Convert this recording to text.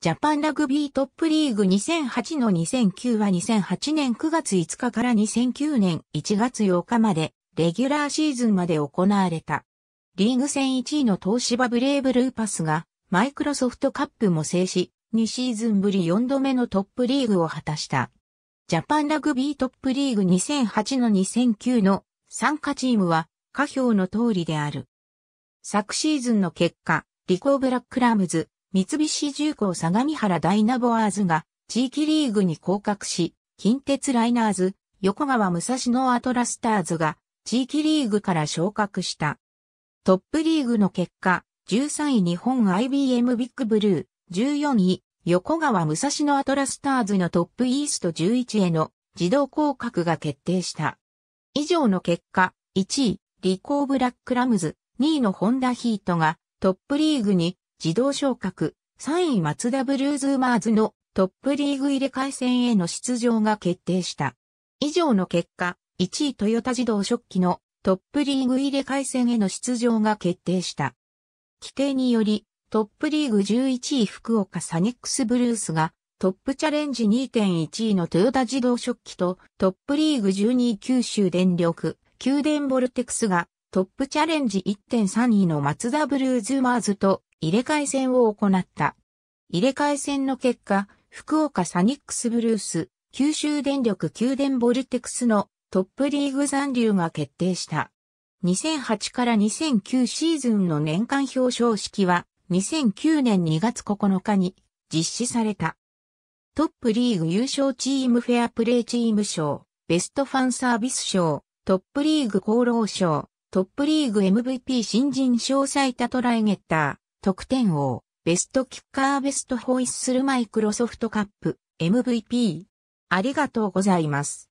ジャパンラグビートップリーグ2008の2009は2008年9月5日から2009年1月8日まで、レギュラーシーズンまで行われた。リーグ戦1位の東芝ブレイブルーパスが、マイクロソフトカップも制し、2シーズンぶり4度目のトップリーグを果たした。ジャパンラグビートップリーグ2008の2009の参加チームは、下表の通りである。昨シーズンの結果、リコーブラックラムズ、三菱重工相模原ダイナボアーズが地域リーグに降格し、近鉄ライナーズ、横川武蔵野アトラスターズが地域リーグから昇格した。トップリーグの結果、13位日本 IBM ビッグブルー、14位横川武蔵野アトラスターズのトップイースト11への自動降格が決定した。以上の結果、1位、リコーブラックラムズ、2位のホンダヒートがトップリーグに自動昇格、3位松田ブルーズマーズのトップリーグ入れ替え戦への出場が決定した。以上の結果、1位トヨタ自動食器のトップリーグ入れ替え戦への出場が決定した。規定により、トップリーグ11位福岡サニックスブルースがトップチャレンジ2.1位のトヨタ自動食器とトップリーグ12位九州電力、九電ボルテクスがトップチャレンジ1.3位のマツダブルーズマーズと入れ替え戦を行った。入れ替え戦の結果、福岡サニックスブルース、九州電力宮殿ボルテクスのトップリーグ残留が決定した。2008から2009シーズンの年間表彰式は2009年2月9日に実施された。トップリーグ優勝チームフェアプレーチーム賞、ベストファンサービス賞、トップリーグ功労賞、トップリーグ MVP 新人賞最多トライゲッター、得点王、ベストキッカーベストホイッスルマイクロソフトカップ、MVP。ありがとうございます。